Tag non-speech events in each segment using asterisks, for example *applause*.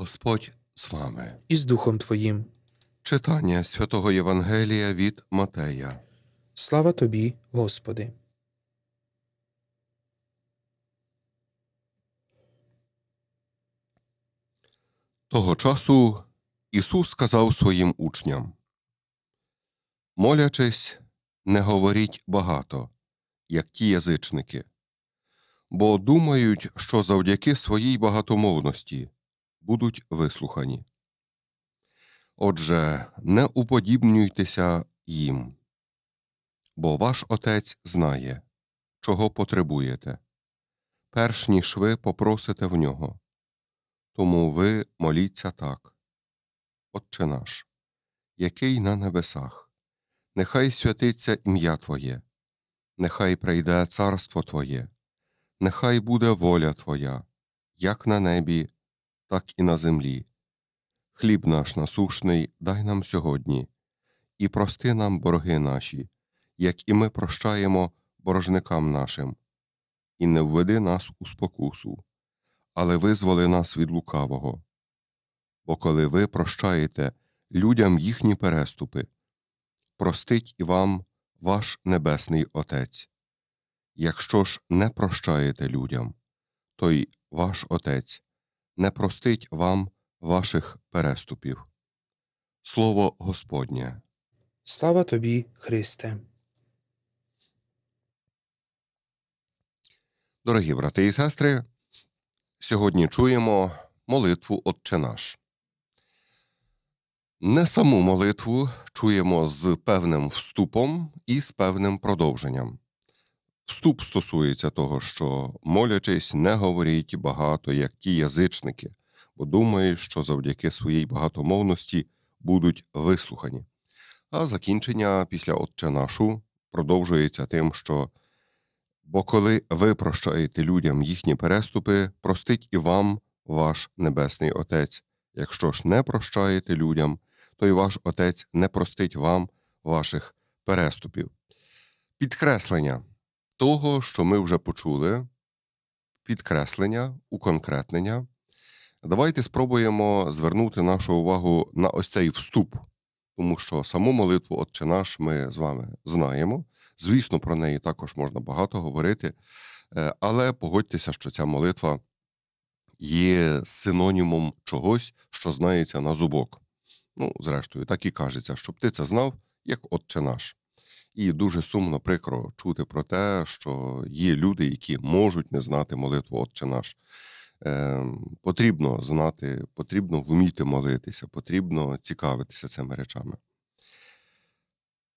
Господь з вами і з Духом Твоїм. Читання святого Євангелія від Матея. Слава тобі, Господи. Того часу Ісус сказав своїм учням Молячись, не говоріть багато, як ті язичники, бо думають, що завдяки своїй багатомовності будуть вислухані. Отже, не уподібнюйтеся їм, бо ваш отець знає, чого потребуєте, перш ніж ви попросите в нього. Тому ви моліться так. Отче наш, який на небесах, нехай святиться ім'я Твоє, нехай прийде царство Твоє, нехай буде воля Твоя, як на небі, так і на землі. Хліб наш насушний дай нам сьогодні, і прости нам борги наші, як і ми прощаємо борожникам нашим, і не введи нас у спокусу, але визволи нас від лукавого. Бо коли ви прощаєте людям їхні переступи, простить і вам ваш Небесний Отець. Якщо ж не прощаєте людям, то й ваш Отець, не простить вам ваших переступів. Слово Господнє. Слава тобі, Христе. Дорогі брати і сестри. Сьогодні чуємо молитву Отче наш. Не саму молитву чуємо з певним вступом і з певним продовженням. Вступ стосується того, що молячись, не говоріть багато, як ті язичники, бо думають, що завдяки своїй багатомовності будуть вислухані. А закінчення після Отче нашу продовжується тим, що бо коли ви прощаєте людям їхні переступи, простить і вам ваш Небесний Отець. Якщо ж не прощаєте людям, то й ваш Отець не простить вам ваших переступів. Підкреслення того, що ми вже почули, підкреслення, уконкретнення, давайте спробуємо звернути нашу увагу на ось цей вступ, тому що саму молитву Отче наш ми з вами знаємо. Звісно, про неї також можна багато говорити, е, але погодьтеся, що ця молитва є синонімом чогось, що знається на зубок. Ну, зрештою, так і кажеться, щоб ти це знав, як Отче наш. І дуже сумно прикро чути про те, що є люди, які можуть не знати молитву Отче наш. Е, Потрібно знати, потрібно вміти молитися, потрібно цікавитися цими речами.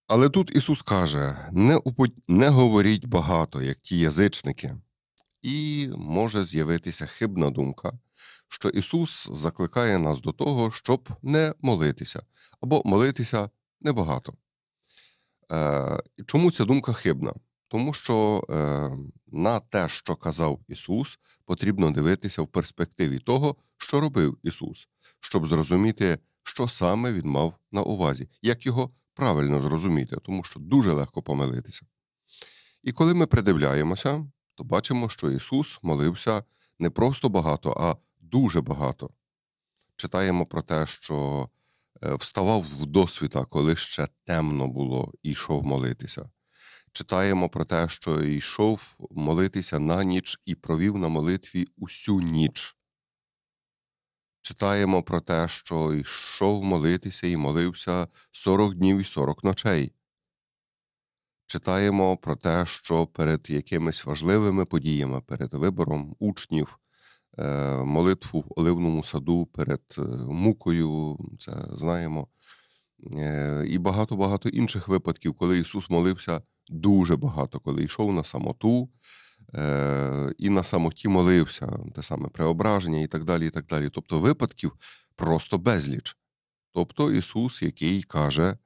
Але тут Ісус каже: не упо... не говоріть багато, як ті язичники, і може з'явитися хибна думка, що Ісус закликає нас до того, щоб не молитися або молитися небагато. Е, чому ця думка хибна? Тому що е, на те, що казав Ісус, потрібно дивитися в перспективі того, що робив Ісус, щоб зрозуміти, що саме він мав на увазі, як його правильно зрозуміти, тому що дуже легко помилитися. І коли ми придивляємося, то бачимо, що Ісус молився не просто багато, а дуже багато. Читаємо про те, що Е, вставав в досвіта, коли ще темно було, і йшов молитися. Читаємо про те, що йшов молитися на ніч і провів на молитві усю ніч. Читаємо про те, що йшов молитися і молився 40 днів і 40 ночей. Читаємо про те, що перед якимись важливими подіями, перед вибором учнів, Е, молитву в Оливному саду перед е, мукою, це знаємо. Е, і багато-багато інших випадків, коли Ісус молився дуже багато, коли йшов на самоту і на самоті молився, те саме преображення і так далі. і так далі. Тобто випадків просто безліч. Тобто Ісус, який каже,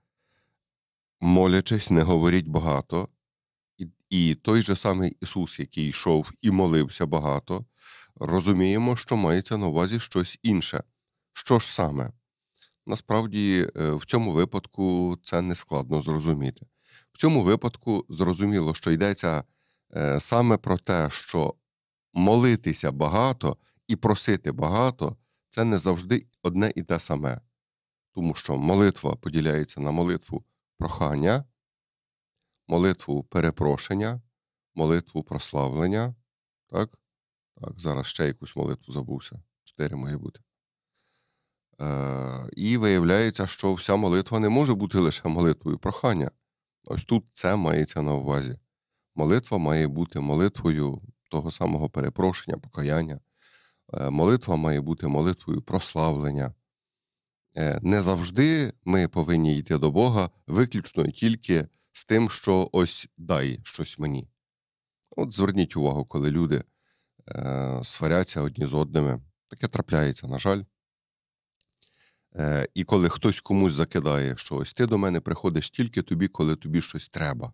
молячись, не говоріть багато, і той же самий Ісус, який йшов і молився багато, розуміємо, що мається на увазі щось інше. Що ж саме? Насправді, е, в цьому випадку це не складно зрозуміти. В цьому випадку зрозуміло, що йдеться е, саме про те, що молитися багато і просити багато це не завжди одне і те саме. Тому що молитва поділяється на молитву прохання, молитву перепрошення, молитву прославлення, так? Так, Зараз ще якусь молитву забувся. Чотири має бути. Е, І виявляється, що вся молитва не може бути лише молитвою прохання. Ось тут це мається на увазі. Молитва має бути молитвою того самого перепрошення, покаяння. Е, молитва має бути молитвою прославлення. Е, Не завжди ми повинні йти до Бога виключно і тільки з тим, що ось дай щось мені. От зверніть увагу, коли люди. Е, сваряться одні з одними. Таке трапляється, на жаль. Е, і коли хтось комусь закидає, що ось ти до мене приходиш тільки тобі, коли тобі щось треба.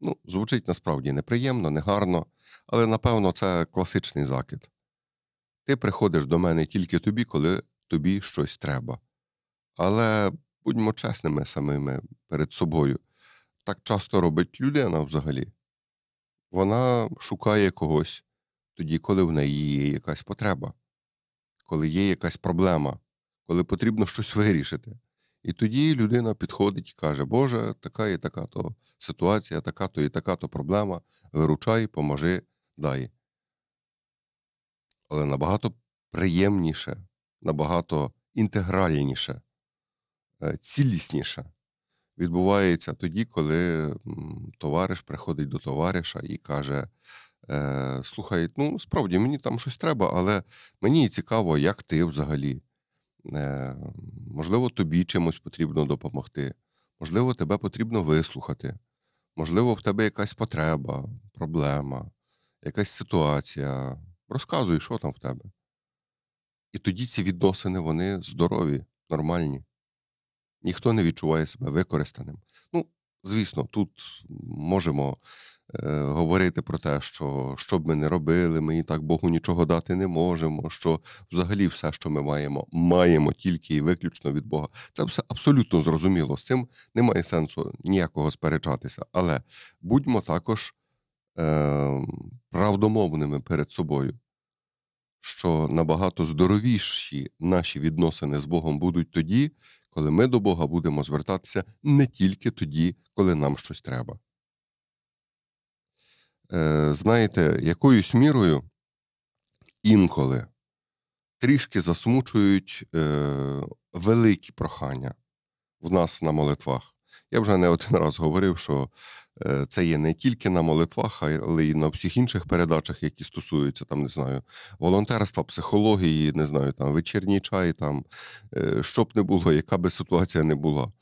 Ну, звучить насправді неприємно, негарно, але напевно це класичний закид. Ти приходиш до мене тільки тобі, коли тобі щось треба. Але будьмо чесними самими перед собою. Так часто робить людина взагалі. Вона шукає когось, тоді, коли в неї є якась потреба, коли є якась проблема, коли потрібно щось вирішити. І тоді людина підходить і каже, Боже, така і така то ситуація, така то і така то проблема, виручай, поможи, дай. Але набагато приємніше, набагато інтегральніше, е, цілісніше відбувається тоді, коли товариш приходить до товариша і каже: е, слухай, ну справді мені там щось треба, але мені цікаво, як ти взагалі. Е, Можливо, тобі чимось потрібно допомогти. Можливо, тебе потрібно вислухати. Можливо, в тебе якась потреба, проблема, якась ситуація. Розказуй, що там в тебе. І тоді ці відносини вони здорові, нормальні. Ніхто не відчуває себе використаним. Ну, Звісно, тут можемо е, говорити про те, що що б ми не робили, ми і так Богу нічого дати не можемо. Що взагалі все, що ми маємо, маємо тільки і виключно від Бога. Це все абсолютно зрозуміло. З цим немає сенсу ніякого сперечатися. Але будьмо також е, правдомовними перед собою що набагато здоровіші наші відносини з Богом будуть тоді, коли ми до Бога будемо звертатися не тільки тоді, коли нам щось треба. Е, Знаєте, якоюсь мірою інколи трішки засмучують е, великі прохання в нас на молитвах. Я вже не один раз говорив, що е, це є не тільки на молитвах, але й на всіх інших передачах, які стосуються там, не знаю, волонтерства, психології, не знаю, там вечірній чай, там е, що б не було, яка би ситуація не була.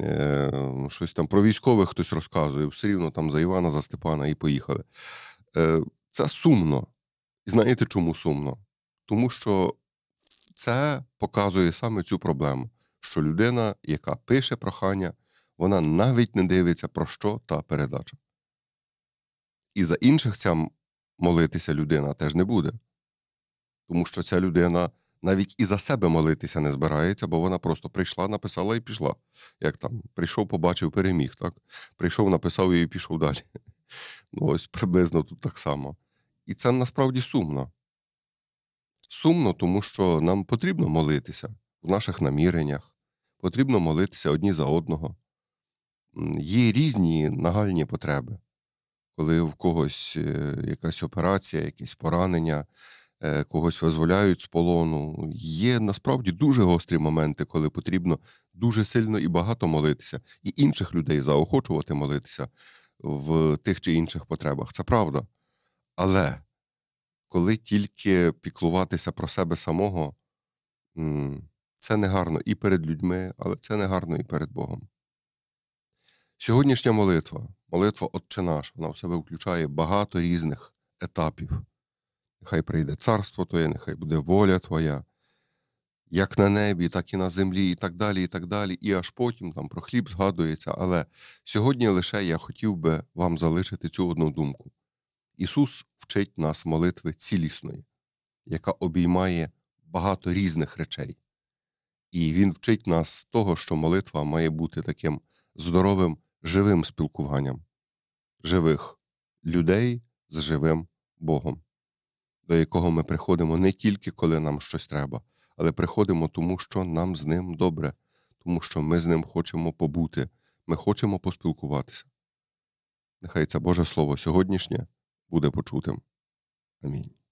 Е, щось там про військових хтось розказує, все рівно там за Івана, за Степана і поїхали. Це сумно. знаєте, чому сумно? Тому що це показує саме цю проблему, що людина, яка пише прохання, вона навіть не дивиться, про що та передача. І за інших ця молитися людина теж не буде. Тому що ця людина навіть і за себе молитися не збирається, бо вона просто прийшла, написала і пішла. Як там прийшов, побачив, переміг. так? Прийшов, написав і пішов далі. *laughs* Ну, Ось приблизно тут так само. І це насправді сумно. Сумно, тому що нам потрібно молитися в наших наміреннях, потрібно молитися одні за одного, є різні нагальні потреби, коли в когось е, якась операція, якесь поранення. Е, когось визволяють з полону. Є насправді дуже гострі моменти, коли потрібно дуже сильно і багато молитися, і інших людей заохочувати молитися в тих чи інших потребах. Це правда. Але коли тільки піклуватися про себе самого, це не гарно і перед людьми, але це не гарно і перед Богом. Сьогоднішня молитва, молитва Отче наш, вона в себе включає багато різних етапів. Нехай прийде царство Твоє, нехай буде воля Твоя, як на небі, так і на землі, і так далі, і так далі. І аж потім там про хліб згадується. Але сьогодні лише я хотів би вам залишити цю одну думку. Ісус вчить нас молитви цілісної, яка обіймає багато різних речей. І Він вчить нас того, що молитва має бути таким здоровим живим спілкуванням живих людей з живим Богом, до якого ми приходимо не тільки коли нам щось треба, але приходимо тому, що нам з ним добре, тому що ми з ним хочемо побути, ми хочемо поспілкуватися. Нехай це Боже Слово сьогоднішнє буде почутим. Амінь.